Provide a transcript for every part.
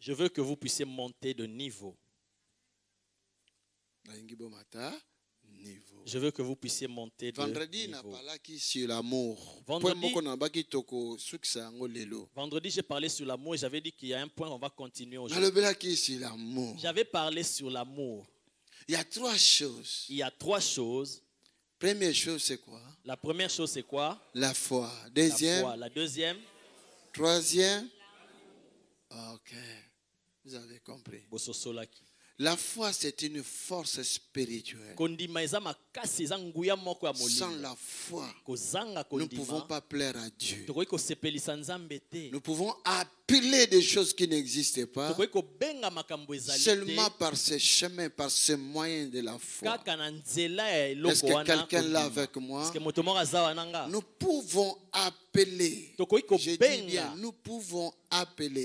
Je veux que vous puissiez monter de niveau. Je veux que vous puissiez monter de Vendredi, niveau. l'amour. Vendredi, j'ai parlé sur l'amour et j'avais dit qu'il y a un point on va continuer aujourd'hui. J'avais parlé sur l'amour. Il y a trois choses. Il y a trois choses. Première chose, c'est quoi La première chose, c'est quoi La foi. Deuxième. la deuxième. Troisième. Ah, ok, vous avez compris. La foi, c'est une force spirituelle. Sans la foi, nous ne pouvons pas plaire à Dieu. Nous pouvons appeler des choses qui n'existent pas seulement par ce chemin, par ce moyen de la foi. Est-ce que quelqu'un là avec moi Nous pouvons appeler. Je dis bien, nous pouvons appeler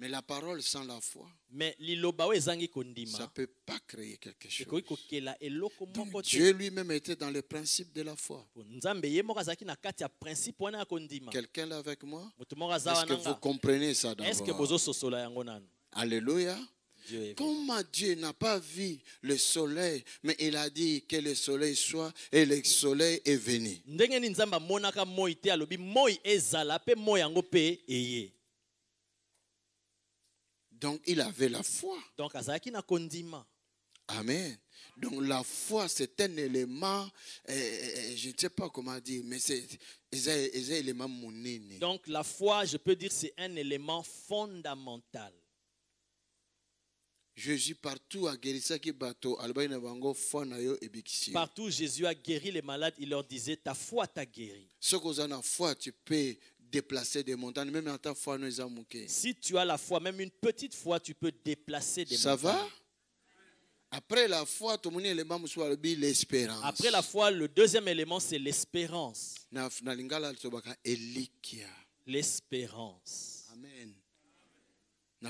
Mais la parole sans la foi. Mais l'ilo l'obawe zangi kondima. Ça peut pas créer quelque chose. Je croyais que la Elohim portait. Dieu lui-même était dans le principe de la foi. Nous avons été mauvaises n'a qu'à dire principe on a Quelqu'un là avec moi. Est-ce que vous comprenez ça dans le mot? Est-ce que vous aussi le soleil est en train? Alléluia. Quand ma Dieu n'a pas vu le soleil, mais il a dit que le soleil soit, et le soleil est venu. Dengan inzamba monaka moyi talobi moyi ezala pe moyi angope ayi. Donc il avait la foi. Donc Amen. Donc la foi, c'est un élément, eh, eh, eh, je ne sais pas comment dire, mais c'est un élément monné. Donc la foi, je peux dire, c'est un élément fondamental. Jésus partout a guéri Partout Jésus a guéri les malades, il leur disait ta foi t'a guéri. Ce que foi, tu peux déplacer des montagnes, même en ta foi, nous Si tu as la foi, même une petite foi, tu peux déplacer des montagnes. Ça va? Après la foi, tout le monde l'espérance. Après la foi, le deuxième élément, c'est l'espérance. L'espérance. Amen. Le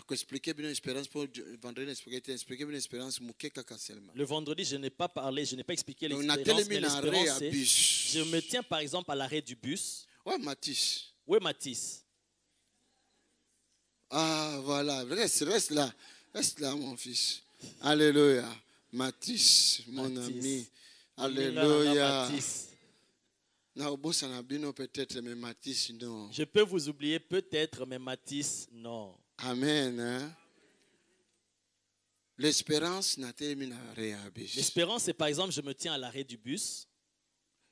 vendredi, je n'ai pas parlé, je n'ai pas expliqué l'espérance. Je me tiens par exemple à l'arrêt du bus. Ouais, Matisse. Où Mathis Ah, voilà. Reste, reste là. Reste là, mon fils. Alléluia. Mathis, mon ami. Alléluia. Je peux vous oublier peut-être, mais Mathis, non. Amen. Hein. L'espérance n'a terminé à L'espérance, c'est par exemple, je me tiens à l'arrêt du bus.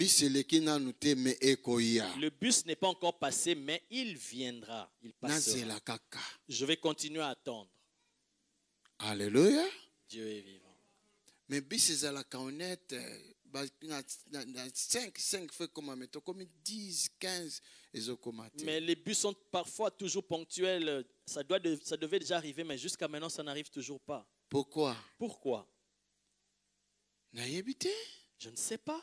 Le bus n'est pas encore passé, mais il viendra. Il passera. Je vais continuer à attendre. Alléluia. Dieu est vivant. Mais bus est euh, à la dans 5, 5 fois comme comme 10, 15, Mais les bus sont parfois toujours ponctuels. Ça, doit de, ça devait déjà arriver, mais jusqu'à maintenant, ça n'arrive toujours pas. Pourquoi Pourquoi Je ne sais pas.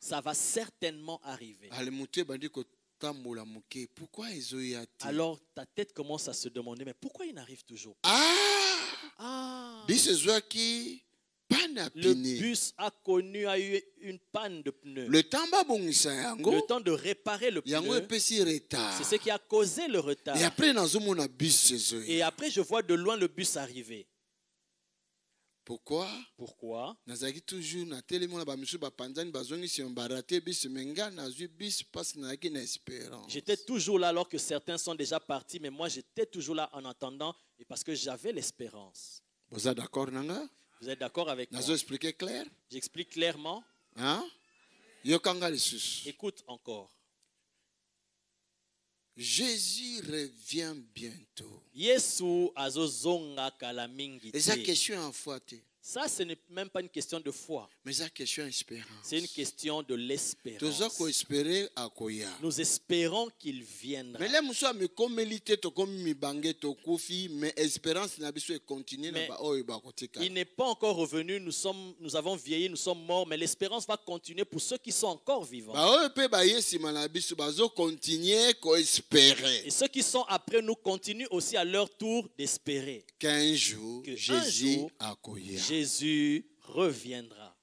Ça va certainement arriver. Ah, Alors ta tête commence à se demander, mais pourquoi il n'arrive toujours ah! ah! pas Le bus a connu a eu une panne de pneu. le temps de réparer le pneu, c'est ce qui a causé le retard. Et après, je vois de loin le bus arriver pourquoi pourquoi nazaki toujours na wana na ba monsieur. ba biso me ngai nazwi biso mpasi menga na espérance j'étais toujours là alors que certains sont déjà partis mais moi j'étais toujours là en attendant et parce que j'avais l'espérance Vous êtes d'accord Nanga? vous êtes d'accord avec nazo expliquer clair j'explique clairement hein sus écoute encore Jésus revient bientôt. Yesu azozonga kala mingi te. Ça, ce n'est même pas une question de foi. Mais C'est une question de l'espérance. Nous espérons qu'il viendra. Mais il n'est pas encore revenu. Nous, sommes, nous avons vieilli, nous sommes morts, mais l'espérance va continuer pour ceux qui sont encore vivants. Bah, oh, bah, bah, Et ceux qui sont après nous continuent aussi à leur tour d'espérer. Qu'un jour, Jésus accueillera. Jésus reviendra.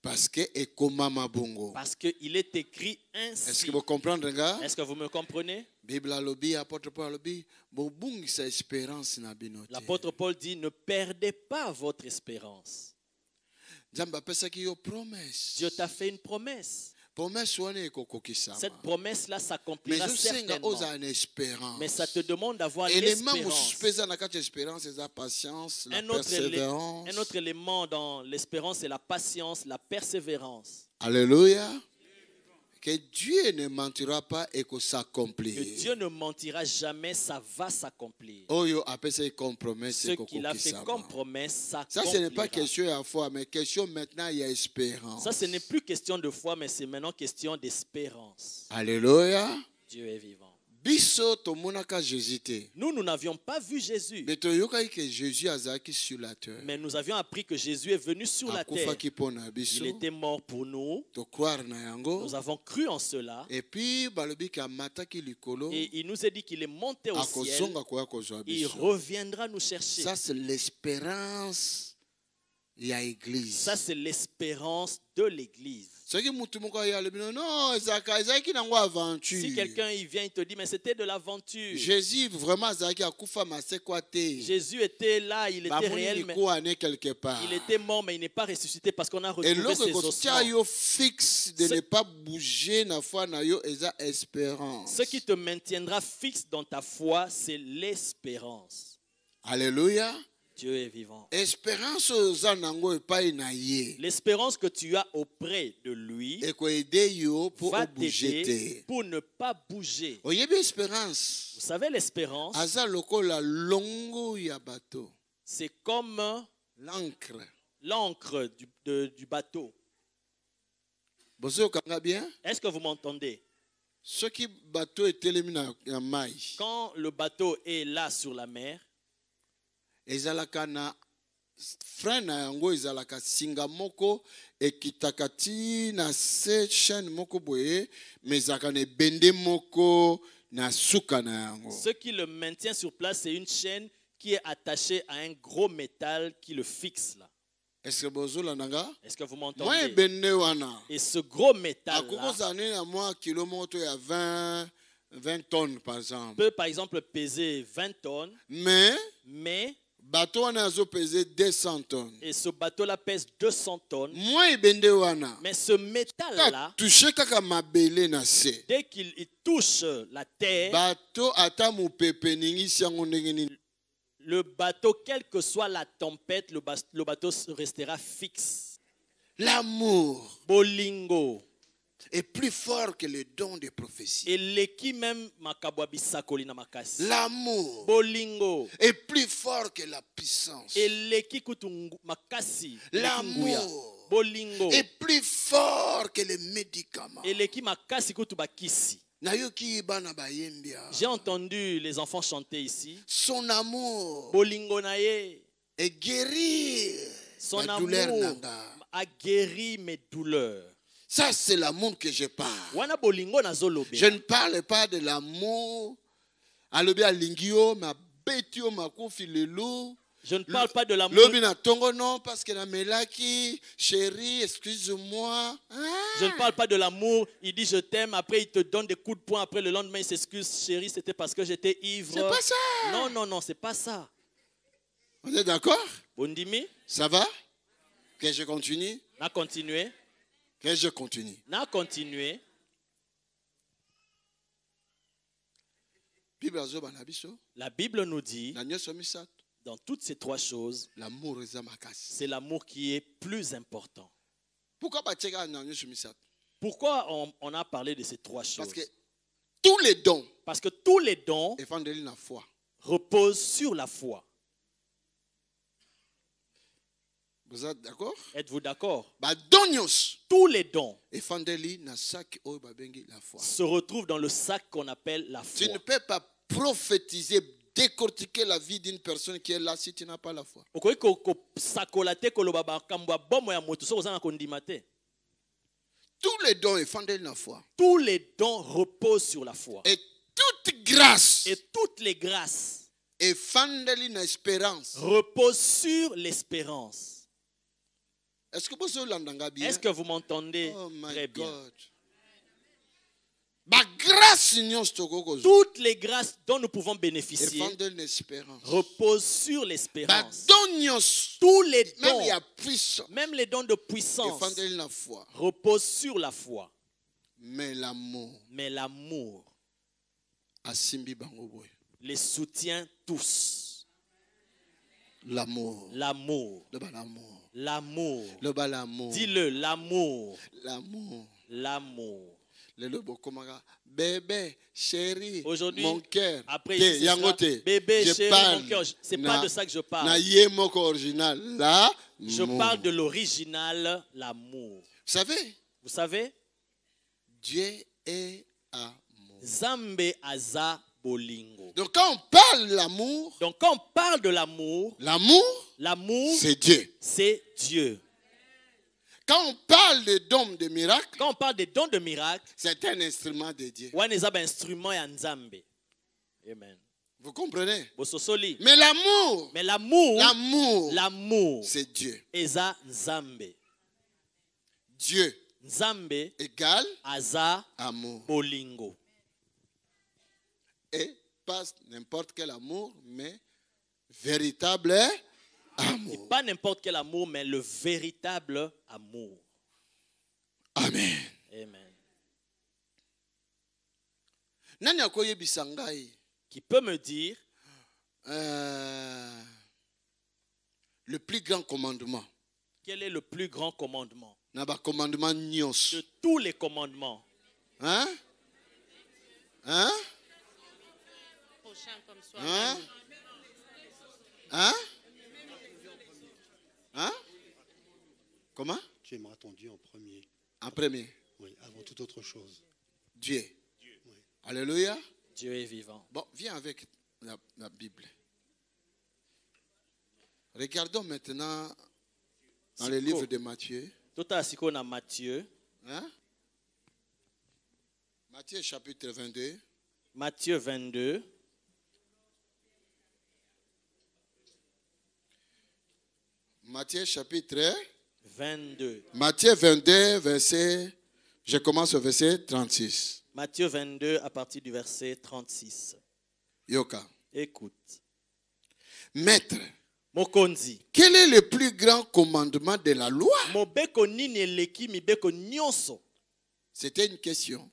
Parce que et comment ma bongo. Parce que il est écrit ainsi. Est-ce que vous comprenez, gars? Est-ce que vous me comprenez? Bible à lobby, apôtre Paul lobby, bongo sa espérance na binote. L'apôtre Paul dit ne perdez pas votre espérance. Dieu t'a fait une promesse. Cette promesse-là s'accomplira certainement. Mais ça te demande d'avoir l'espérance. Un autre, élément, un autre élément dans l'espérance, c'est la patience, la persévérance. Alléluia que Dieu ne mentira pas et que s'accomplit. Que Dieu ne mentira jamais, ça va s'accomplir. Oh, Ce qu'il a fait comme promesse, ça Ça, ce n'est pas question de foi, mais question maintenant, il y a espérance. Ça, ce n'est plus question de foi, mais c'est maintenant question d'espérance. Alléluia. Dieu est vivant nous nous n'avions pas vu jésus mais nous avions appris que jésus est venu sur la terre il était mort pour nous nous avons cru en cela et il nous a dit qu'il est monté au ciel il reviendra nous chercher ça c'est l'espérance ya église. Ça c'est l'espérance de l'église. Si quelqu'un il vient il te dit mais c'était de l'aventure. Jésus vraiment Jésus était là, il était réel mais il était mort mais il n'est pas ressuscité parce qu'on a retrouvé ses ossements. fixe de ne pas bouger na foi na yo esa espérance. Ce qui te maintiendra fixe dans ta foi c'est l'espérance. Alléluia. Espérance au zanango pas L'espérance que tu as auprès de lui. Et quoi pour bouger, pour ne pas bouger. Regardez espérance. Vous savez l'espérance? Azaloko la longo ya bateau. C'est comme l'ancre. L'ancre du du bateau. Bonsoir. Kanga bien? Est-ce que vous m'entendez? Ce qui bateau est éliminé en mai. Quand le bateau est là sur la mer ezalaka na frein na yango ezalaka singa moko ekitaka ti na se chaîne moko boye mais ezalaka na ebende moko na suka na yango ce qui le maintient sur place c'est une chaîne qui est attachée à un gros métal qui le fixe là est-ce que bozula nga est-ce que vous m'entendez mwa ebende wana et ce gros métal akokozala nini na moi kilo moko to ya 20 20 tonnes par exemple peut par exemple peser 20 tonnes mais mais et ce bateau-là pèse 200 tonnes. Mais ce métal-là. Dès qu'il touche la terre. Le bateau, quelle que soit la tempête, le, bateau restera fixe. L'amour. Bolingo est plus fort que le don de prophétie. L'amour est plus fort que la puissance. L'amour est plus fort que les médicaments. J'ai entendu les enfants chanter ici. Son amour est guéri. Son amour a guéri mes douleurs. Ça, c'est l'amour que je parle. Je ne parle pas de l'amour. Je ne parle pas de l'amour. parce que chérie, excuse-moi. Ah. Je ne parle pas de l'amour. Il dit je t'aime, après il te donne des coups de poing, après le lendemain il s'excuse, chérie, c'était parce que j'étais ivre. C'est pas ça. Non, non, non, c'est pas ça. On est d'accord Ça va Que je continue On a continuer. Mais je continue. La Bible nous dit dans toutes ces trois choses, l'amour c'est l'amour qui est plus important. Pourquoi on, a parlé de ces trois choses Parce que tous les dons, Parce que tous les dons reposent sur la foi. Vous êtes d'accord Êtes-vous d'accord bah, Tous les dons se retrouvent dans le sac qu'on appelle la foi. Tu ne peux pas prophétiser, décortiquer la vie d'une personne qui est là si tu n'as pas la foi. Tous les dons Tous les dons reposent sur la foi. Et toute grâce. Et toutes les grâces. reposent sur l'espérance. Est-ce que vous m'entendez oh très bien? Toutes les grâces dont nous pouvons bénéficier reposent sur l'espérance. Tous les dons, même les dons de puissance, reposent sur la foi. mais l'amour, les soutient tous. L'amour, l'amour, L'amour. Le bas Dis-le, l'amour. L'amour. L'amour. Le Bébé, chéri, mon cœur. Après, yangote, bébé, chéri, mon cœur. C'est pas de ça que je parle. Na original. Là, je parle de l'original, l'amour. Vous savez? Vous savez? Dieu est amour. Zambe aza bolingo. Donc quand on parle l'amour, donc quand on parle de l'amour, l'amour, l'amour, c'est Dieu. C'est Dieu. Quand on parle des dons de miracles, quand on parle des dons de miracles, c'est un instrument de Dieu. instrument Amen. Vous comprenez? Mais l'amour, mais l'amour, l'amour, l'amour, c'est Dieu. Eza Nzambe. Dieu. Nzambe Égal. aza amour. Bolingo et pas n'importe quel amour, mais véritable amour. Et pas n'importe quel amour, mais le véritable amour. Amen. Amen. Qui peut me dire euh, le plus grand commandement Quel est le plus grand commandement commandement De tous les commandements. Hein Hein Hein? Hein? Hein? Comment? Tu aimeras ton Dieu en premier. En premier? Oui, avant toute autre chose. Dieu. Alléluia. Dieu est vivant. Bon, viens avec la, Bible. Regardons maintenant dans le livre de Matthieu. Tout à a Matthieu. Hein? Matthieu chapitre 22. Matthieu 22. Matthieu chapitre 22. Matthieu 22, verset. Je commence au verset 36. Matthieu 22, à partir du verset 36. Yoka. Écoute. Maître. Quel est le plus grand commandement de la loi C'était une question.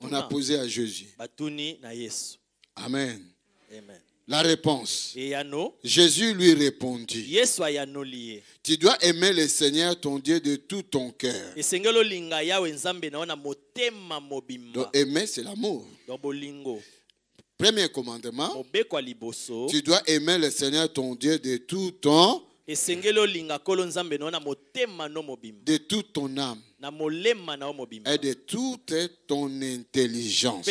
On a posé à Jésus. Amen. Amen. La réponse. Jésus lui répondit. Tu dois aimer le Seigneur ton Dieu de tout ton cœur. Donc aimer, c'est l'amour. Premier commandement. Tu dois aimer le Seigneur ton Dieu de tout ton de toute ton âme et de toute ton intelligence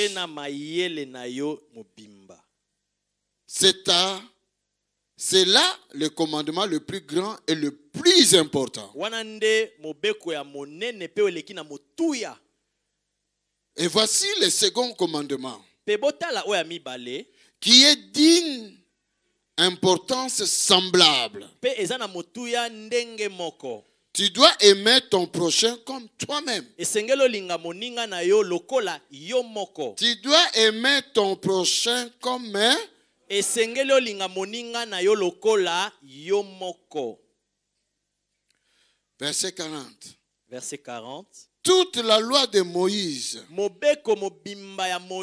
c'est là le commandement le plus grand et le plus important. Et voici le second commandement qui est digne importance semblable. Tu dois aimer ton prochain comme toi-même. Tu dois aimer ton prochain comme esengeli olinga moninga na yo lokola yo moko verset 40 verset 40 toute la loi de Moïse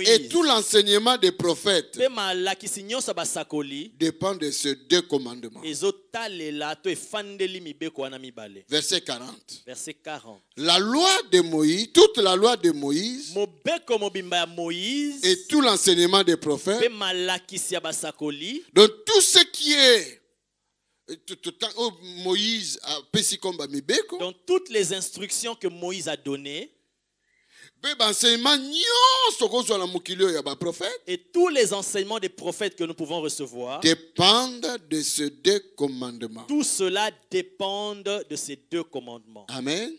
et tout l'enseignement des prophètes dépend de ces deux commandements. Verset 40. La loi de Moïse, toute la loi de Moïse et tout l'enseignement des prophètes. Donc tout ce qui est dans oh, toutes les instructions que Moïse a données, ben, ben, et tous les enseignements des prophètes que nous pouvons recevoir dépendent de ces deux commandements. Tout cela dépend de ces deux commandements. Amen.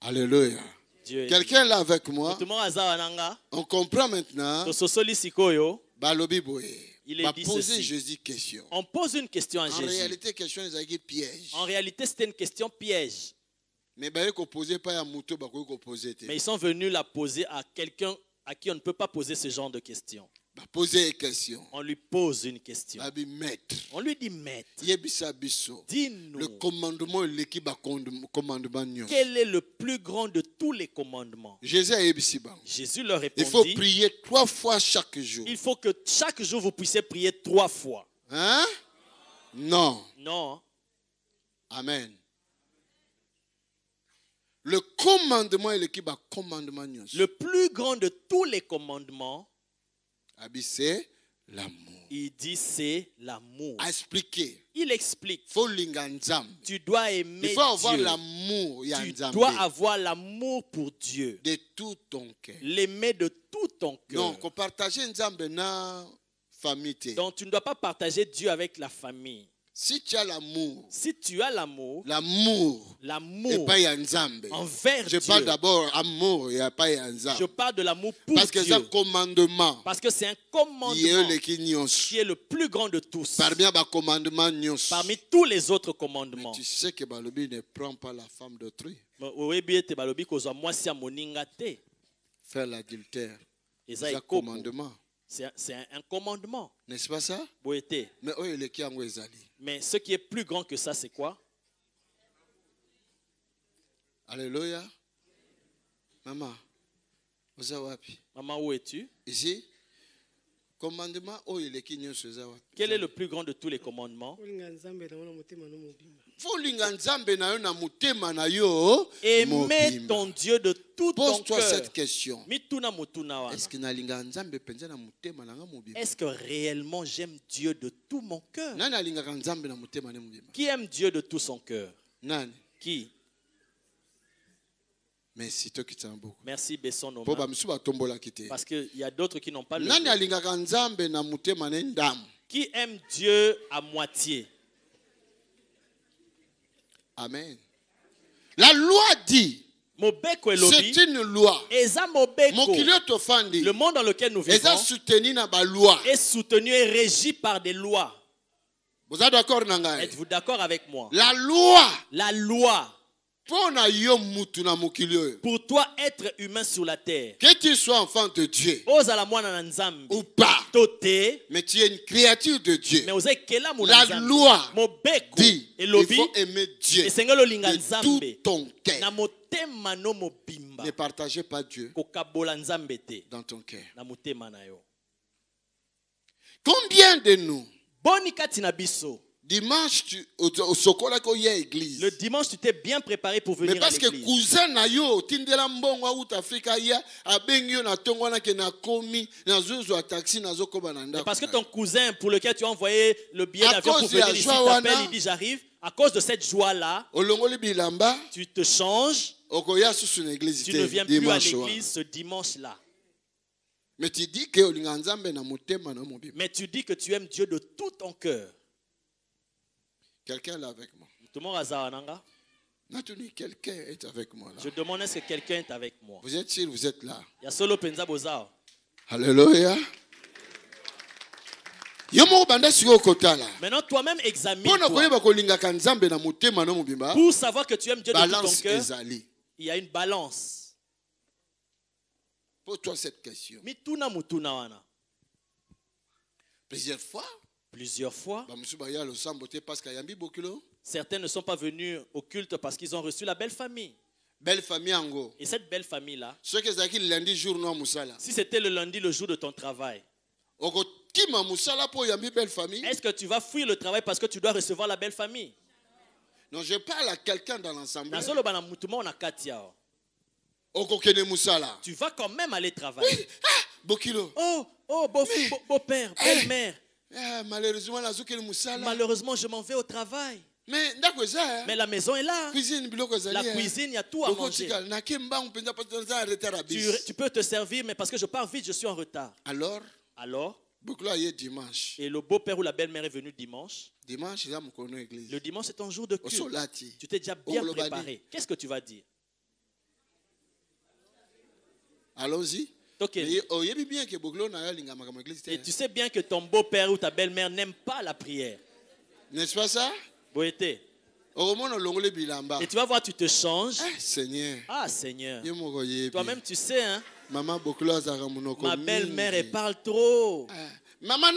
Alléluia. Quelqu'un là avec moi. On comprend maintenant. On pose une question à en Jésus. Réalité, En réalité, c'était une question piège. Mais ils sont venus la poser à quelqu'un à qui on ne peut pas poser ce genre de questions. On lui pose une question. On lui dit maître. Dis-nous. Le commandement l'équipe commandement. Quel est le plus grand de tous les commandements? Jésus Jésus leur répondit. Il faut prier trois fois chaque jour. Il faut que chaque jour vous puissiez prier trois fois. Hein? Non. Non. Amen. Le commandement et l'équipe commandement. Le plus grand de tous les commandements l'amour. Il dit c'est l'amour. Expliquer. Il explique. Tu dois aimer Il l'amour. Tu dois avoir l'amour pour Dieu. De tout ton cœur. L'aimer de tout ton cœur. Non, qu'on partage Donc tu ne dois pas partager Dieu avec la famille. Si tu as l'amour, si tu as l'amour, l'amour, l'amour, pas Yanzambe, envers Dieu. Je parle d'abord amour, il y a pas Yanzambe. Je parle de l'amour pour Parce que c'est un commandement. Parce que c'est un commandement. Qui est le plus grand de tous. Parmi les commandements, nios. Parmi tous les autres commandements. Mais tu sais que Balobi ne prend pas la femme d'autrui. Oui, bien, tu Balobi, que ça moi si à moningaté. Faire l'adultère. C'est un commandement. C'est c'est un commandement. N'est-ce pas ça? Boité. Mais où oh, est le qui a ouvert mais ce qui est plus grand que ça, c'est quoi Alléluia. Maman, où es-tu Ici Oh, Quel est le plus grand de tous les commandements Aimer ton Dieu de tout ton cœur. Pose-toi cette question. Est-ce que réellement j'aime Dieu de tout mon cœur Qui aime Dieu de tout son cœur Qui Merci, toi qui t'en beaucoup. Merci, Besson Noma. Parce qu'il y a d'autres qui n'ont pas le Qui aime Dieu à moitié? Amen. La loi dit. C'est une loi. Mokiloto Fandi. Le monde dans lequel nous vivons. Est soutenu par la loi. Est soutenu et régi par des lois. Vous êtes d'accord, Nanga? Êtes-vous d'accord avec moi? La loi. La loi. Pour toi, être humain sur la terre, que tu sois enfant de Dieu ou pas, mais tu es une créature de Dieu. La loi dit il faut aimer Dieu de tout ton cœur. Ne partagez pas Dieu dans ton cœur. Combien de nous Dimanche, tu, au, au église. Le dimanche, tu t'es bien préparé pour venir à l'église. Mais parce que cousin na yo, tindela mbongo out Africa ya, abengyo na tongo na ke na komi, na zuzu a taxi na zoko Mais Parce que ton cousin pour lequel tu as envoyé le billet d'avion pour venir ici, t'appelle, il dit j'arrive. À cause de cette joie là, tu te changes. sous une église. Tu ne viens plus à l'église ce dimanche là. Mais tu dis que Mais tu dis que tu aimes Dieu de tout ton cœur. Quelqu'un est là avec moi. Quelqu'un est avec moi Je demande est-ce que quelqu'un est avec moi. Vous êtes sûr, vous êtes là. Alléluia. Maintenant toi-même examine. Pour savoir que tu aimes Dieu Dieu ton tout ton cœur. il y a une balance. Pose-toi cette question. Plusieurs fois, plusieurs fois. Certains ne sont pas venus au culte parce qu'ils ont reçu la belle famille. Belle famille ango. Et cette belle famille là. Si c'était le lundi le jour de ton travail. Est-ce que tu vas fuir le travail parce que tu dois recevoir la belle famille? Non, je parle à quelqu'un dans l'ensemble. Tu vas quand même aller travailler. Ah, oh, oh, beau, père, eh, belle-mère. Eh, malheureusement, je m'en vais au travail. Mais hein. la maison est là. La hein. cuisine, il y a tout à manger. Tu, peux te servir, mais parce que je pars vite, je suis en retard. Alors Alors Et le beau-père ou la belle-mère est venu dimanche. Dimanche, Le dimanche, est un jour de culte. Tu t'es déjà bien préparé. Qu'est-ce que tu vas dire Allons-y. Et hein. tu sais bien que ton beau-père ou ta belle-mère n'aime pas la prière. N'est-ce pas ça? Et tu vas voir, tu te changes. Ah Seigneur. Ah Toi-même, tu sais, hein? Ma belle-mère, elle parle trop. Ah. Maman,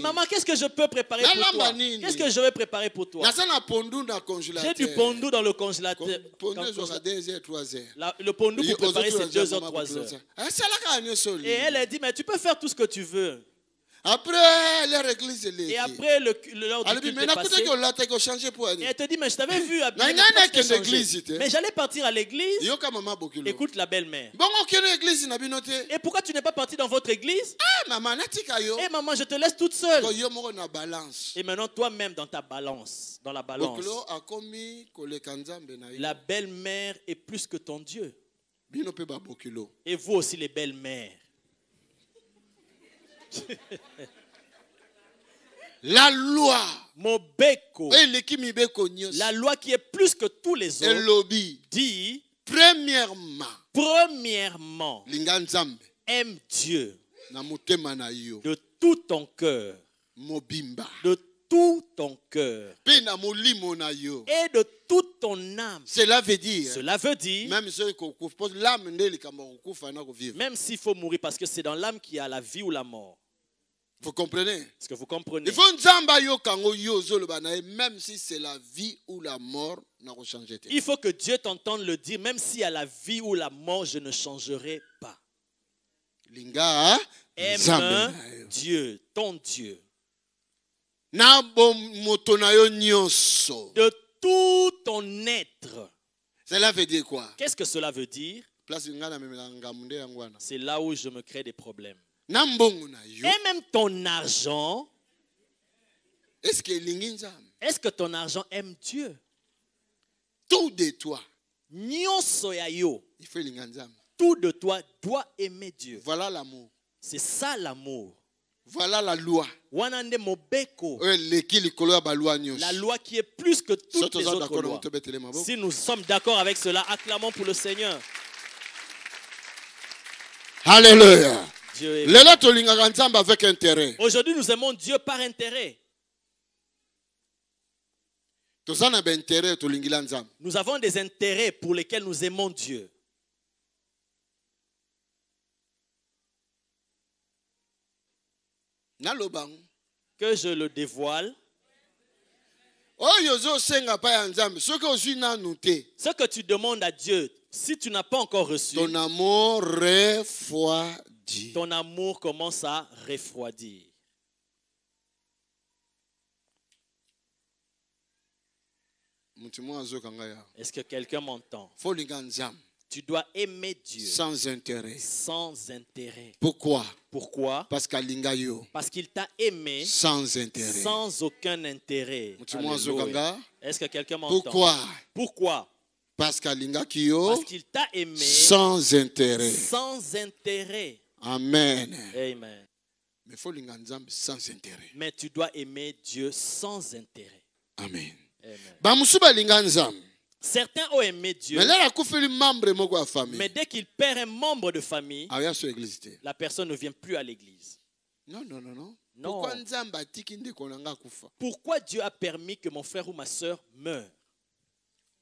maman, qu'est-ce que je peux préparer pour toi Qu'est-ce que je vais préparer pour toi J'ai du pondou dans le congélateur. le pondou pour préparer, c'est 2 heures, 3 heures. Et elle a dit, mais tu peux faire tout ce que tu veux. Après leur église, Et après le, du culte et elle te dit, mais je t'avais vu à Mais j'allais partir à l'église. Écoute la belle-mère. Et pourquoi tu n'es pas parti dans votre église ah, Et eh, maman, je te laisse toute seule. Et maintenant toi-même dans ta balance, dans la balance. La belle-mère est plus que ton Dieu. Et vous aussi les belles-mères. La loi. Mobeko. La loi qui est plus que tous les autres. Dit. Premièrement. Premièrement. Aime Dieu. De tout ton cœur. De tout ton cœur. Et de toute ton âme. Cela veut dire. Cela veut dire. Même Même s'il faut mourir parce que c'est dans l'âme qu'il y a la vie ou la mort. Vous comprenez ce que vous comprenez Il faut même si c'est la vie ou la mort Il faut que Dieu t'entende le dire même si à la vie ou la mort je ne changerai pas. Linga hein? aime Dieu, ton Dieu. De tout ton être. Cela veut dire quoi Qu'est-ce que cela veut dire C'est là où je me crée des problèmes et même ton argent, est-ce que ton argent aime Dieu? Tout de toi. Tout de toi doit aimer Dieu. Voilà l'amour. C'est ça l'amour. Voilà la loi. La loi qui est plus que toutes les autres lois. Si nous sommes d'accord avec cela, acclamons pour le Seigneur. Alléluia. Aujourd'hui, nous aimons Dieu par intérêt. Nous avons des intérêts pour lesquels nous aimons Dieu. Que je le dévoile. Ce que tu demandes à Dieu, si tu n'as pas encore reçu, ton amour refroidit. Ton amour commence à refroidir. Est-ce que quelqu'un m'entend? Tu dois aimer Dieu. Sans intérêt. Sans intérêt. Pourquoi? Pourquoi? Parce qu'il t'a aimé. Sans intérêt. Sans aucun intérêt. Est-ce que quelqu'un m'entend? Pourquoi? Pourquoi? Parce qu'il t'a aimé. Sans intérêt. Sans intérêt. Amen. Amen. Mais faut sans intérêt. Mais tu dois aimer Dieu sans intérêt. Amen. Amen. Certains ont aimé Dieu. Mais dès qu'il perd un membre de famille, ah, la personne ne vient plus à l'église. Non, non, non, non. Pourquoi Dieu a permis que mon frère ou ma soeur meure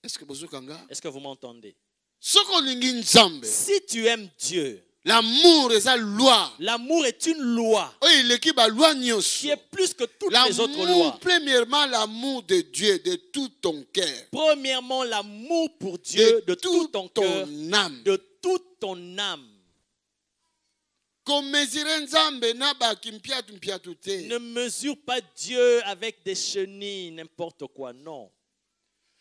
Est-ce que vous m'entendez Si tu aimes Dieu, L'amour est loi. L'amour est une loi. Qui est plus que toutes les autres lois. Premièrement, l'amour de Dieu de tout ton cœur. Premièrement, l'amour pour Dieu de, tout, ton, cœur, de toute ton âme. Ne mesure pas Dieu avec des chenilles, n'importe quoi, non.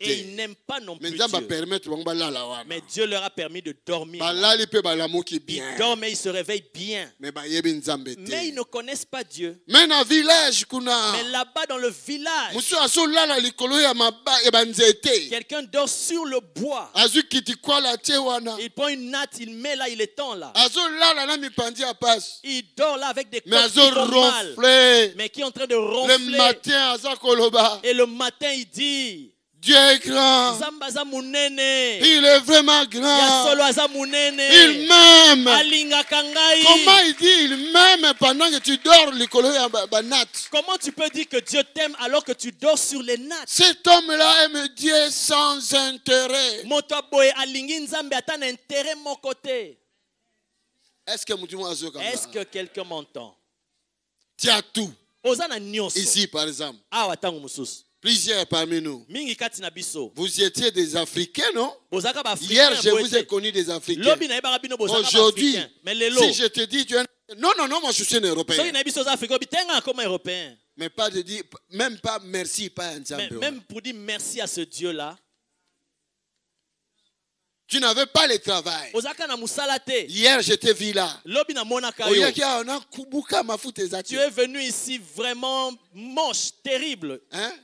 Et ils n'aiment pas non plus Dieu. Mais Dieu leur a permis de dormir. Ils dorment et ils se réveillent bien. Mais ils ne connaissent pas Dieu. Mais là-bas dans le village, quelqu'un dort sur le bois. Il prend une natte, il met là, il étend là. Il dort là avec des corps mais qui est en train de ronfler. Et le matin, il dit Dieu est grand. Il est vraiment grand. Il m'aime. Comment il dit il m'aime pendant que tu dors Comment tu peux dire que Dieu t'aime alors que tu dors sur les nattes Cet homme-là aime Dieu sans intérêt. Est-ce que Est-ce que quelqu'un m'entend Tu as tout. Ici par exemple. Plusieurs parmi nous. Vous étiez des Africains, non Hier, je vous ai connu des Africains. Aujourd'hui, si je te dis, non, non, non, moi je suis un Européen. Mais pas de dire, même pas merci, pas un Mais Même pour dire merci à ce Dieu-là. Tu n'avais pas le travail. Hier, je t'ai vu là. Tu es venu ici vraiment moche, terrible. Hein?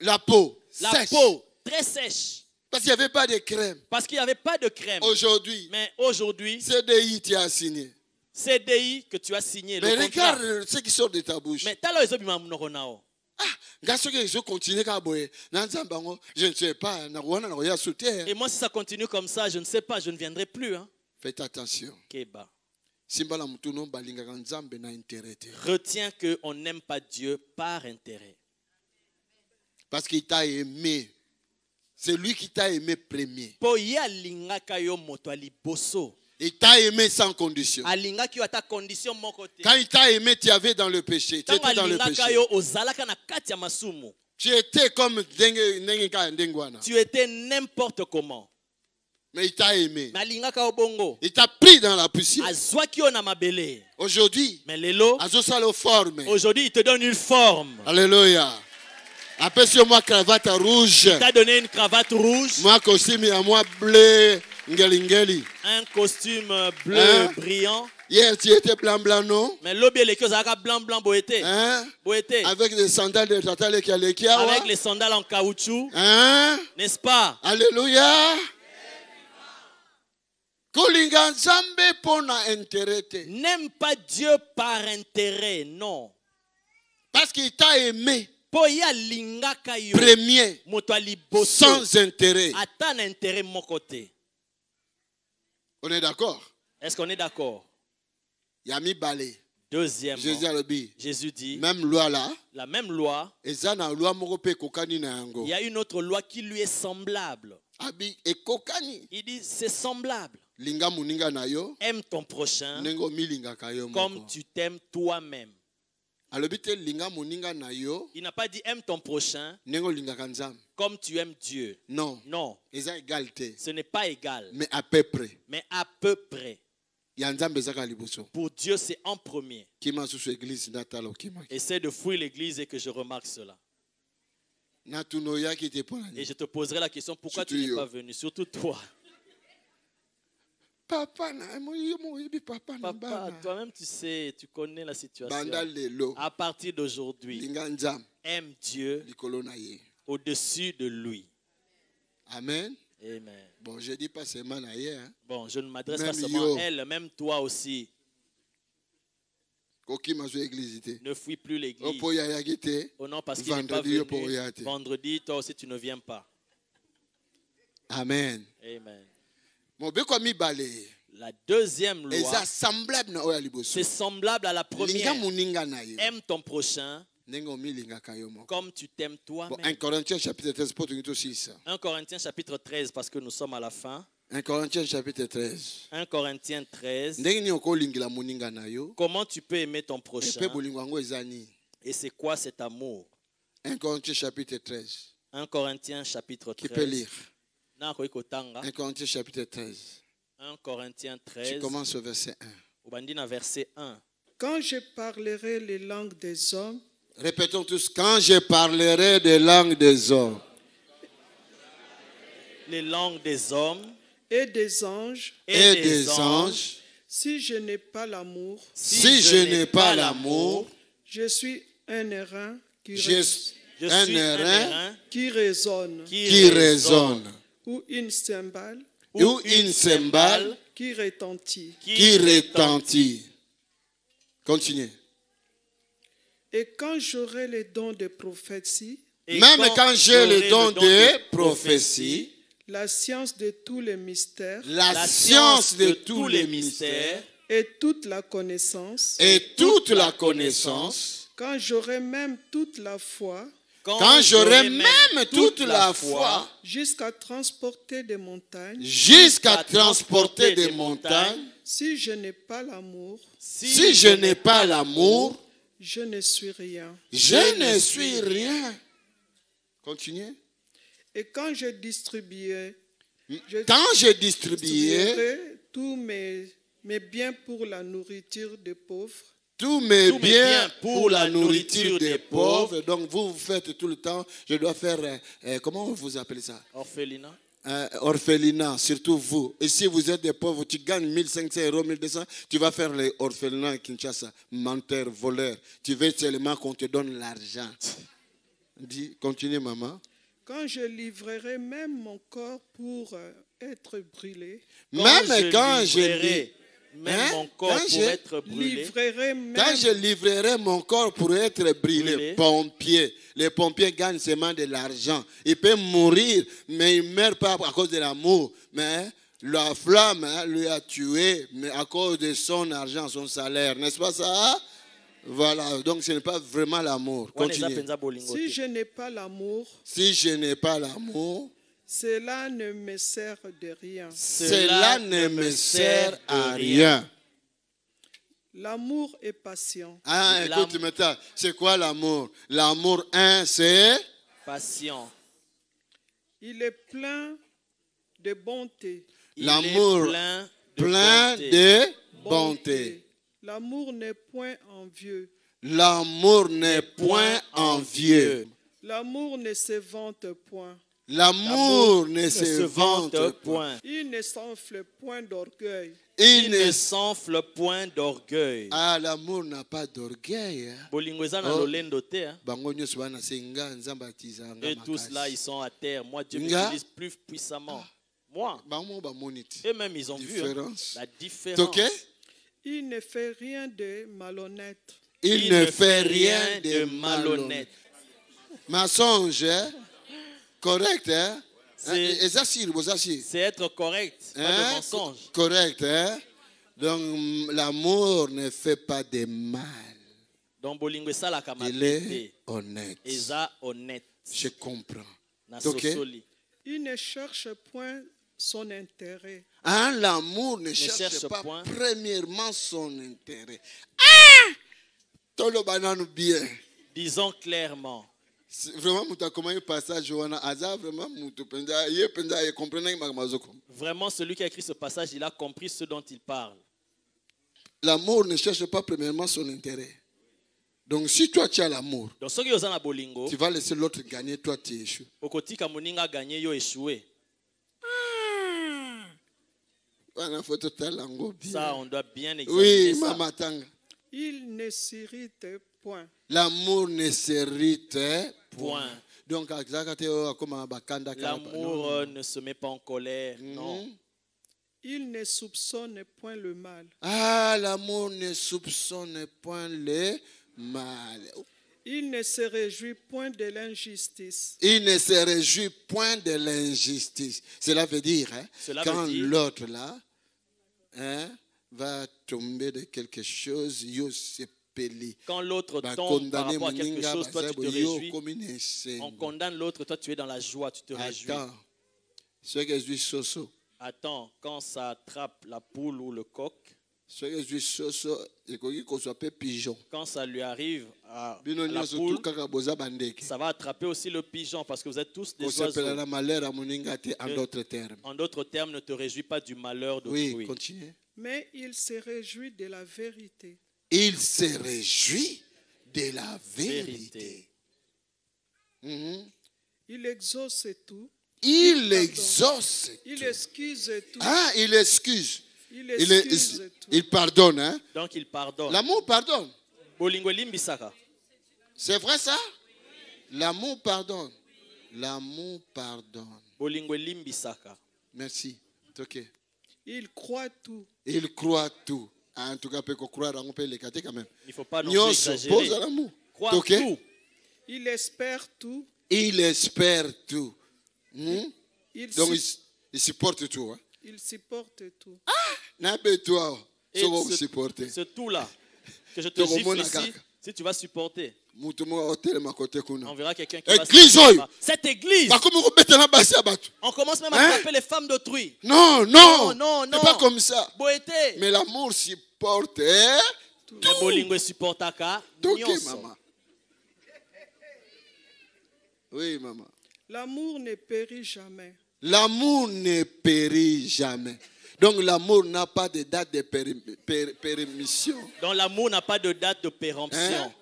la peau la peau très sèche. Parce qu'il n'y avait pas de crème. Parce qu'il n'y avait pas de crème. Aujourd'hui. Mais aujourd'hui. c'est CDI, tu as signé. C'est CDI que tu as signé. Mais regarde ce qui sort de ta bouche. Mais ah, je ne sais pas. Et moi, si ça continue comme ça, je ne sais pas, je ne viendrai plus. Hein. Faites attention. Keba. Bah. Retiens qu'on n'aime pas Dieu par intérêt. Parce qu'il t'a aimé. C'est lui qui t'a aimé premier. Il t'a aimé sans condition. Quand il t'a aimé, tu avais dans le péché. Tu étais dans le péché. Tu étais comme Tu étais n'importe comment. Mais il t'a aimé. Il t'a pris dans la poussière. Aujourd'hui, aujourd'hui, il te donne une forme. Alléluia. Après moi cravate rouge. t'a donné une cravate rouge. Moi costume à moi bleu ngelingeli. Un costume euh, bleu hein? brillant. Hier tu étais blanc blanc non? Mais l'objet les choses blanc blanc boété. Hein? Boété. Avec des sandales de tata les Avec les sandales en caoutchouc. Hein? N'est-ce pas? Alléluia. pona N'aime pas Dieu par intérêt, non. Parce qu'il t'a aimé premier sans intérêt. On est d'accord Est-ce qu'on est d'accord Yami Balé. Deuxième. Jésus dit. Même loi là. La même loi. Il y a une autre loi qui lui est semblable. Ah, il dit c'est semblable. Aime ton prochain. Comme tu t'aimes toi-même. Il n'a pas dit aime ton prochain comme tu aimes Dieu. Non. Non. Ce n'est pas égal. Mais à peu près. Mais à peu près. Pour Dieu, c'est en premier. Essaye de fouiller l'église et que je remarque cela. Et je te poserai la question pourquoi tu n'es pas venu, surtout toi. Papa, toi-même tu sais, tu connais la situation. À partir d'aujourd'hui, aime Dieu au-dessus de lui. Amen. Amen. Bon, je dis pas seulement hein. Bon, je ne m'adresse pas seulement à elle, même toi aussi. Ne fuis plus l'église. Au oh non, parce qu'il pas Vendredi, toi aussi, tu ne viens pas. Amen. Amen. La deuxième loi, c'est semblable à la première. Aime ton prochain comme tu t'aimes toi-même. 1 Corinthiens chapitre 13, 1 Corinthiens chapitre 13, parce que nous sommes à la fin. 1 Corinthiens chapitre 13. 1 Corinthiens 13. Comment tu peux aimer ton prochain Et c'est quoi cet amour 1 Corinthiens chapitre 13. 1 Corinthiens chapitre 13. Qui peut lire 1 Corinthiens chapitre 13. 1 Corinthiens 13. Tu commences au verset 1. verset 1. Quand je parlerai les langues des hommes. Répétons tous, quand je parlerai des langues des hommes. Les langues des hommes. Et des anges. Et, des, anges, Si je n'ai pas l'amour. Si, je, n'ai pas l'amour. Je suis un errant qui, je, suis un errant qui résonne. Qui résonne ou une cymbale ou une cymbale qui retentit. Qui retentit. Continuez. Et quand j'aurai le don de prophétie, même quand, quand j'ai le don, de prophétie, la science de tous les mystères, la, science de tous les mystères, et toute la connaissance, et toute la connaissance, quand j'aurai même toute la foi, quand, j'aurai même toute la foi, jusqu'à transporter des montagnes, jusqu'à transporter des montagnes, si je n'ai pas l'amour, si, je n'ai pas l'amour, je ne suis rien. Je ne suis rien. Continuez. Et quand je distribuais, hmm. quand je distribuais tous mes, mes biens pour la nourriture des pauvres, tous mes, biens, pour la nourriture des, pauvres. Donc vous, faites tout le temps, je dois faire, euh, euh, comment vous appelez ça Orphelinat. Euh, orphelinat, surtout vous. Et si vous êtes des pauvres, tu gagnes 1500 euros, 1200, tu vas faire les orphelinats Kinshasa, menteur, voleur. Tu veux seulement qu'on te donne l'argent. Dis, continue maman. Quand je livrerai même mon corps pour être brûlé. même quand je même hein? mon corps pour être brûlé. Quand je livrerai mon corps pour être brûlé, les pompiers gagnent seulement de l'argent. Ils peuvent mourir, mais ils ne meurent pas à cause de l'amour. Mais la flamme hein, lui a tué mais à cause de son argent, son salaire. N'est-ce pas ça? Voilà, donc ce n'est pas vraiment l'amour. Si je n'ai pas l'amour, si je n'ai pas l'amour, cela ne me sert de rien. Cela ne me sert à rien. L'amour est patient. Ah, ah écoute, c'est quoi l'amour L'amour, un, hein, c'est patient. Il est plein de bonté. L'amour plein, plein de bonté. L'amour n'est point envieux. L'amour n'est point envieux. L'amour ne se vante point. L'amour ne, se vante point. Il ne s'enfle point d'orgueil. Il, ne s'enfle point d'orgueil. Ah, l'amour n'a pas d'orgueil. Hein? Oh. Hein. Et tous là, ils sont à terre. Moi, Dieu m'utilise plus puissamment. Moi. Et même, ils ont vu hein. la différence. Il ne fait rien de malhonnête. Il, ne fait rien de malhonnête. Mensonge, hein? Correct, hein? C'est être correct, pas de hein? mensonge. Correct, hein? Donc, l'amour ne fait pas de mal. Donc, Il est honnête. Je comprends. Il ne cherche point son intérêt. Hein, l'amour ne, cherche, pas premièrement son intérêt. Ah! Disons clairement. Vraiment, celui qui a écrit ce passage, il a compris ce dont il parle. L'amour ne cherche pas premièrement son intérêt. Donc si toi tu as l'amour, tu vas laisser l'autre gagner, toi tu échoues. Ah. Ça, on doit bien examiner Oui, Il ne s'irrite L'amour ne s'irrite point. point. Donc, l'amour euh, ne se met pas en colère. Mhm. Non. Il ne soupçonne point le mal. Ah, l'amour ne soupçonne point le mal. Il ne se réjouit point de l'injustice. Il ne se réjouit point de l'injustice. Cela veut dire, hein, quand l'autre là hein, va tomber de quelque chose, il ne quand l'autre tombe par rapport à quelque chose, toi tu te réjouis. On condamne l'autre, toi tu es dans la joie, tu te réjouis. Attends, quand ça attrape la poule ou le coq, quand ça lui arrive à, la poule, ça va attraper aussi le pigeon parce que vous êtes tous des oiseaux. En d'autres termes, ne te réjouis pas du malheur d'autrui. Oui, Mais il se réjouit de la vérité. Il se réjouit de la vérité. Mhm. Il exauce tout. Il, exauce. Tout. Il excuse tout. Ah, il excuse. Il, pardonne. Hein. Donc il pardonne. L'amour pardonne. C'est vrai ça? L'amour pardonne. L'amour pardonne. Merci. Il croit tout. Il croit tout. Ah, en tout cas, quand même. Il ne faut pas non plus exagérer. Croire okay. tout. Il espère tout. Il espère tout. Hmm? Donc, il, supporte tout. Hein? Il supporte tout. Ah! Nabe toi, ce Ce tout-là, que je te dis ici, si tu vas supporter, on verra quelqu'un qui église va supporter. Cette église, on commence même à hein? frapper les femmes d'autrui. Non, non, non, non, pas comme ça. Mais l'amour supporte hein? tout. Le supporte Oui, maman. L'amour ne périt jamais. L'amour ne périt jamais. Donc l'amour n'a pas de date de péremption. Donc l'amour n'a pas de date de péremption.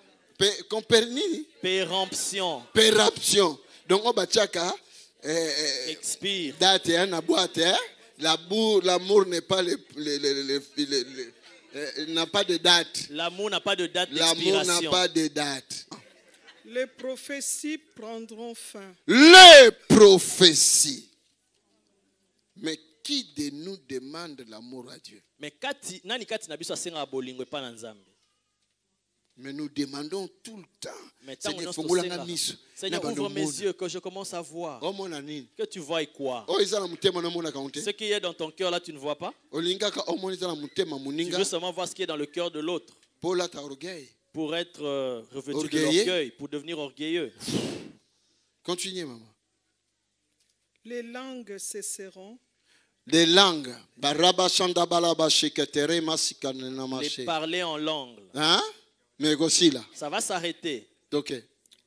Comprenez hein? Péremption. Péremption. Donc on va eh, eh, expire. Date hein, na boîte. Hein? L'amour n'est pas le, le, le, le eh, n'a pas de date. L'amour n'a pas de date L'amour n'a pas de date. Les prophéties prendront fin. Les prophéties. Mais qui de nous demande l'amour à Dieu Mais nous demandons tout le temps. Seigneur, ouvre mes yeux que je commence à voir. Oh, que tu vois quoi oh, Ce qui est dans ton cœur là, tu ne vois pas oh, Tu veux seulement voir ce qui est dans le cœur de l'autre. Pour être euh, revêtu de l'orgueil, pour devenir orgueilleux. Continuez, maman. Les langues cesseront des langues. Les parler en langue. Hein? Mais aussi là. Ça va s'arrêter.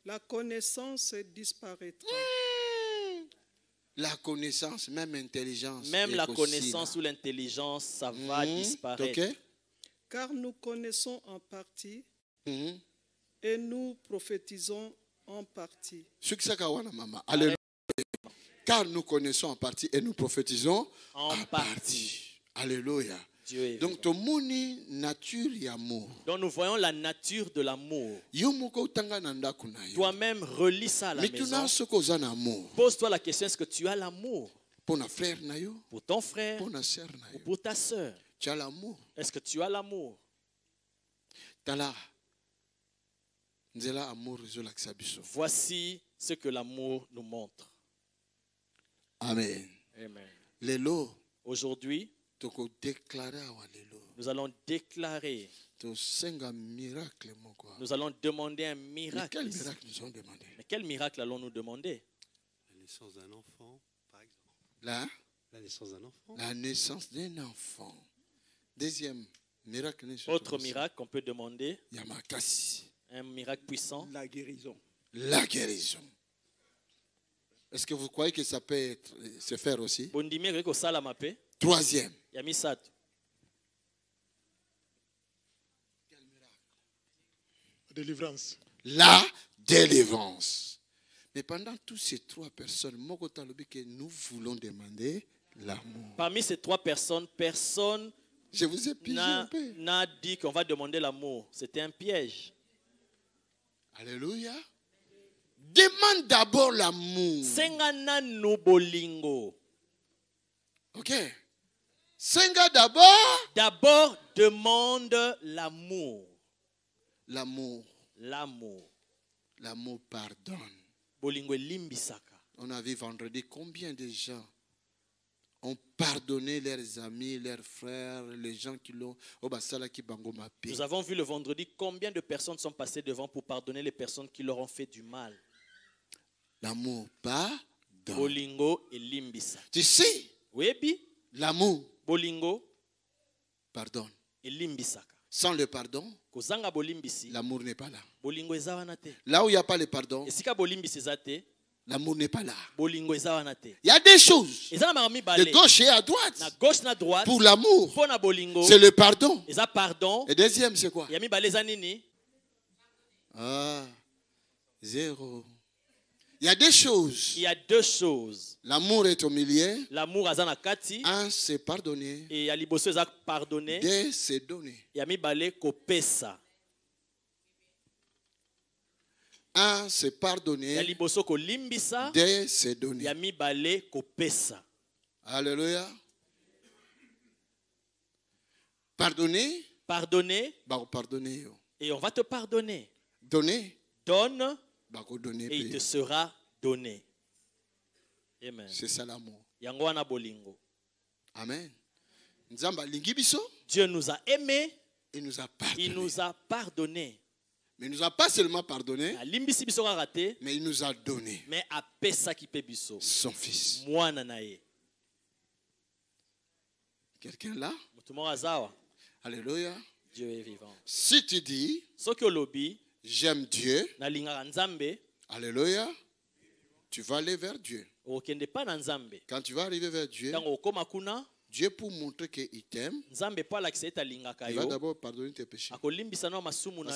La connaissance disparaîtra. Hmm. La connaissance, même l'intelligence. Même la connaissance ou l'intelligence, ça va hmm. disparaître. Car nous connaissons en partie hmm. et nous prophétisons en partie. Alléluia car nous connaissons en partie et nous prophétisons en, partie. Alléluia. Donc, nature amour. Donc, nous voyons la nature de l'amour. Toi-même, relis ça à la maison. Pose-toi la question, est-ce que tu as l'amour pour, ton frère pour, ta soeur Est-ce que tu as l'amour Voici ce que l'amour nous montre. Amen. Amen. Aujourd'hui, nous allons déclarer. Nous allons demander un miracle. Mais quel miracle nous allons demander quel miracle nous demander La naissance d'un enfant, par exemple. La, La naissance d'un enfant. La naissance d'un enfant. Deuxième miracle. Autre miracle qu'on peut demander. Yamakasi. Un miracle puissant. La guérison. La guérison. Est-ce que vous croyez que ça peut se faire aussi Troisième. Délivrance. La délivrance. Mais pendant toutes ces trois personnes, que nous voulons demander l'amour. Parmi ces trois personnes, personne n'a dit qu'on va demander l'amour. C'était un piège. Alléluia. Demande d'abord l'amour. Ok. Senga d'abord. D'abord demande l'amour. L'amour. L'amour. L'amour pardonne. Bolingo e limbisaka. On a vu vendredi combien de gens ont pardonné leurs amis, leurs frères, les gens qui l'ont. Oh bah, Nous avons vu le vendredi combien de personnes sont passées devant pour pardonner les personnes qui leur ont fait du mal. L'amour pardonne. Bolingo Tu sais? L'amour. Bolingo. Pardonne. Sans le pardon, l'amour n'est pas là. Là où il n'y a pas le pardon, l'amour n'est pas là. Il y a des choses de gauche et à droite pour l'amour. C'est le pardon. Et deuxième, c'est quoi Ah, zéro. Il y a deux choses. Il y a deux choses. L'amour est au milieu. L'amour azana kati. Un c'est pardonner. Et ya liboso ezak pardonner. Deux c'est donner. balé mibale kopesa. Un c'est pardonner. ko limbi ça. Deux c'est donner. balé mibale kopesa. Alléluia. Pardonner. Pardonner. Bah, pardonner. Et on va te pardonner. Donner. Donne et il te sera donné. Amen. C'est ça l'amour. Amen. Dieu nous a aimés. Il nous a pardonné. nous a pardonné. Mais il nous a pas seulement pardonné. Mais il nous a donné. Mais Son fils. Quelqu'un là? Alléluia. Dieu est vivant. Si tu dis j'aime Dieu, Alléluia, tu vas aller vers Dieu. Quand tu vas arriver vers Dieu, Dieu pour montrer qu'il t'aime, il va d'abord pardonner tes péchés. Parce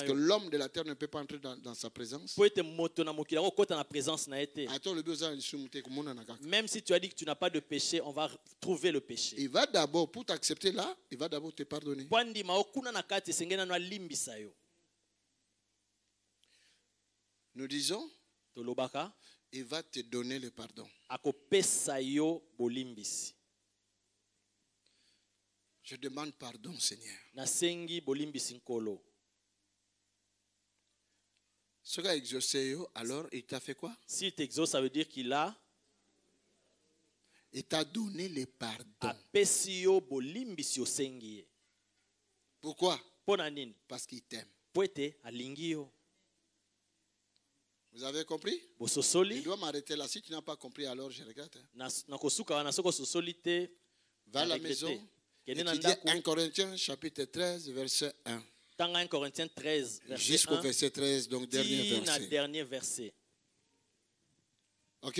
que l'homme de la terre ne peut pas entrer dans, sa présence. Même si tu as dit que tu n'as pas de péché, on va trouver le péché. Il va d'abord, pour t'accepter là, il va d'abord te pardonner. Nous disons, il va te donner le pardon. Je demande pardon, Seigneur. Ce a exaucé, alors il t'a fait quoi S'il t'exauce, ça veut dire qu'il a. Il t'a donné le pardon. Pourquoi Parce qu'il t'aime. Vous avez compris Tu dois m'arrêter là. Si tu n'as pas compris, alors je regrette. Hein. Va à la maison. a 1 Corinthiens chapitre 13, verset 1. Jusqu'au verset 13, donc dernier verset. dernier verset. OK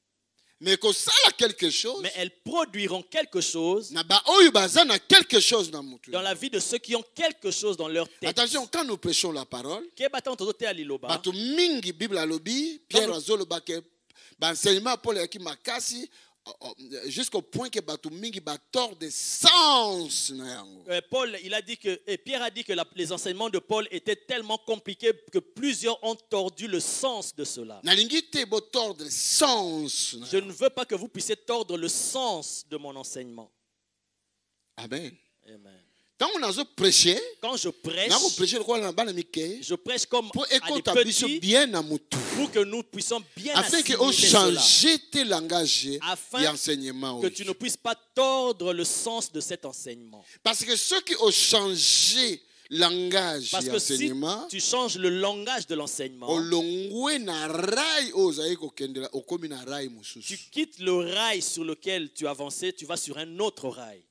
mais elles produiront quelque chose dans la vie de ceux qui ont quelque chose dans leur tête. Attention, quand nous prêchons la parole, Bible Oh, oh, jusqu'au point que batu mingi des sens euh, Paul il a dit que et Pierre a dit que les enseignements de Paul étaient tellement compliqués que plusieurs ont tordu le sens de cela. sens. Je ne veux pas que vous puissiez tordre le sens de mon enseignement. Amen. Amen quand je prêche, je prêche comme à des pour que nous puissions bien afin que changer tes que tu ne puisses pas tordre le sens de cet enseignement parce que ceux qui ont changé langage tu changes le langage de l'enseignement, tu quittes le rail sur lequel tu avançais, tu vas sur un autre rail.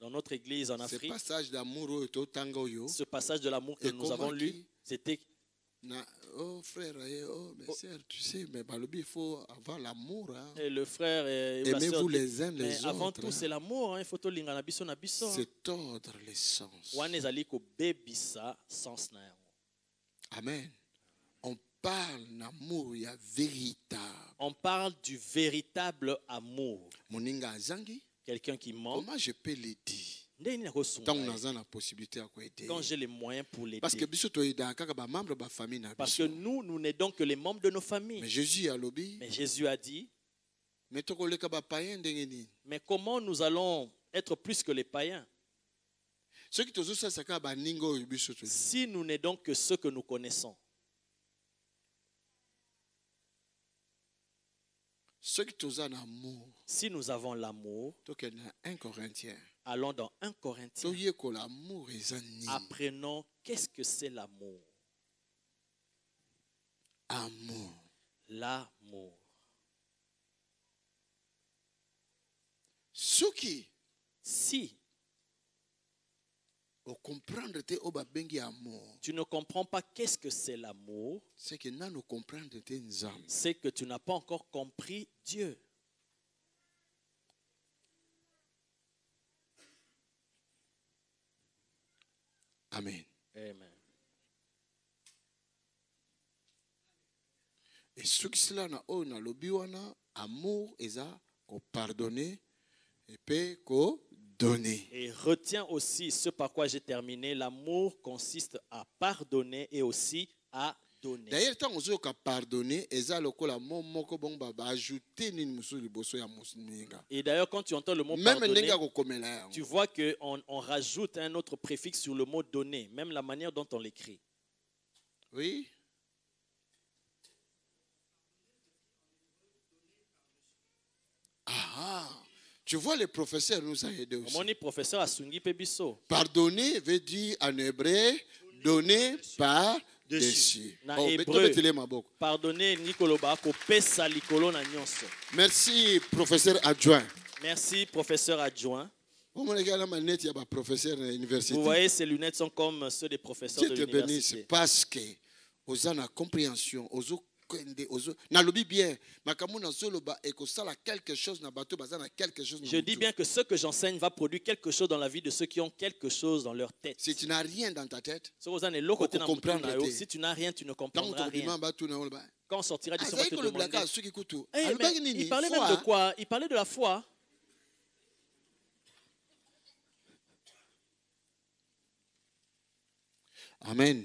Dans notre église en Afrique, ce passage de l'amour que nous avons lu, c'était oh frère, eh, oh mes oh. sœurs, tu sais, mais Balobi, il faut avoir l'amour. Hein. Et le frère et Aimez-vous les uns les autres. Avant tout, hein. c'est l'amour. Hein. Il faut tout na biso na biso. C'est tordre les sens. Wana ezali kobebisa sens na Amen parle d'amour véritable. On parle du véritable amour. Quelqu'un qui ment. Comment je peux l'aider? Quand j'ai les possibilité pour l'aider. Parce que nous, nous n'aidons que les membres Mais jésus a mais Jésus a dit. mais comment nous allons être plus que les païens si nous n'aidons que ceux que nous connaissons Si nous avons l'amour, allons dans 1 Corinthiens. Apprenons qu'est-ce que c'est l'amour. Amour. L'amour. Si tu ne comprends pas qu'est-ce que c'est l'amour. C'est que tu n'as pas encore compris Dieu. Amen. Amen. Et ce cela na on a wana amour à pardonner. Et quoi donner. Et retiens aussi ce par quoi j'ai terminé. L'amour consiste à pardonner et aussi à donner. D'ailleurs, tant que pardonner, et d'ailleurs, quand tu entends le mot pardonner, tu vois qu'on on rajoute un autre préfixe sur le mot donner, même la manière dont on l'écrit. Oui. Ah, ah. Tu vois, les professeurs nous a aidés aussi. Pardonner veut dire en hébreu donner par dessus. Oh, Pardonner Merci professeur adjoint. Merci professeur adjoint. Vous voyez, ces lunettes sont comme ceux des professeurs de l'université. te bénisse parce que aux a compréhension, aux je dis bien que ce que j'enseigne va produire quelque chose dans la vie de ceux qui ont quelque chose dans leur tête. Si tu n'as rien dans ta tête, si tu n'as rien, tu ne comprendras rien. Quand on sortira du ah, sommet, monde. Eh, il parlait même de quoi Il parlait de la foi. Amen.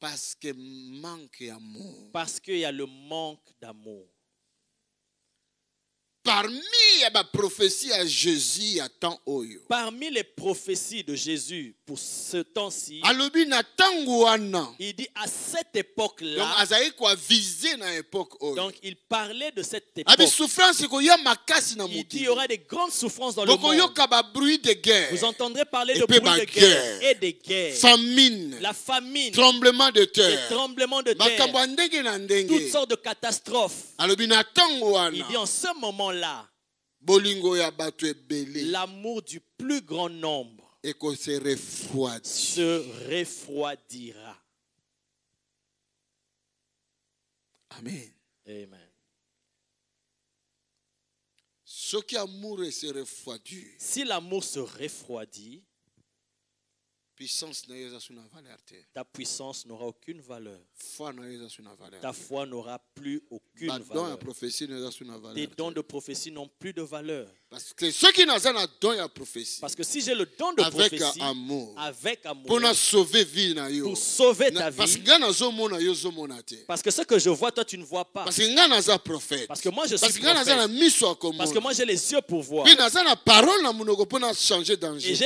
Parce que manque d'amour. Parce qu'il y a le manque d'amour. Eh ben, parmi les prophéties de Jésus pour ce temps-ci. Il dit à cette époque-là. Donc il parlait de cette époque. Il dit il y aura des grandes souffrances dans le monde. Vous entendrez parler de bruit de guerre et de Famine. La famine. Tremblement de terre. Tremblement de terre. Toutes sortes de catastrophes. Il dit en ce moment-là l'amour du plus grand nombre se Se refroidira. Amen. Amen. Ce qui amour se refroidit. Si l'amour se refroidit, ta puissance n'aura aucune valeur. Ta foi n'aura plus aucune valeur. Tes dons de prophétie n'ont plus de valeur. Parce que prophétie. Parce que si j'ai le don de prophétie, avec amour, pour, sauver, vie na yo. pour sauver ta vie, parce que ce que je vois, toi, tu ne vois pas. Parce que, parce que moi, je suis parce prophète. Parce que moi, j'ai les yeux pour voir. Et j'ai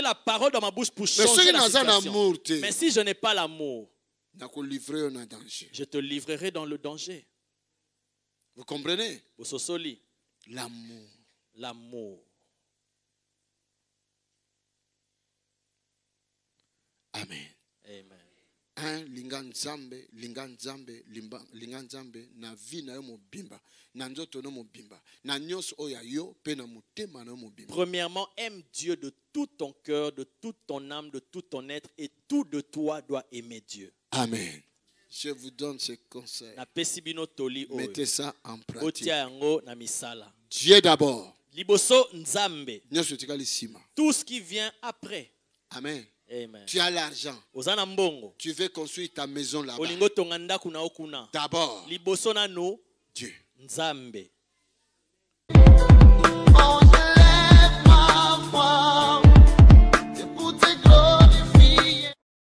la parole dans ma bouche pour changer Mais la situation. Mais si je n'ai pas l'amour, je te livrerai dans le danger. Vous comprenez L'amour l'amour. Amen. Amen. Un hein, linga nzambe linga nzambe linga nzambe na vie na mobimba na nzoto no mobimba na nyos oyayo yo pe na motema na premièrement aime dieu de tout ton cœur de toute ton âme de tout ton être et tout de toi doit aimer dieu amen je vous donne ce conseil toli mettez ça en pratique dieu d'abord Liboso nzambe. Tout ce qui vient après. Amen. Amen. Tu as l'argent. Tu veux construire ta maison là-bas. D'abord. Liboso Dieu. Nzambe.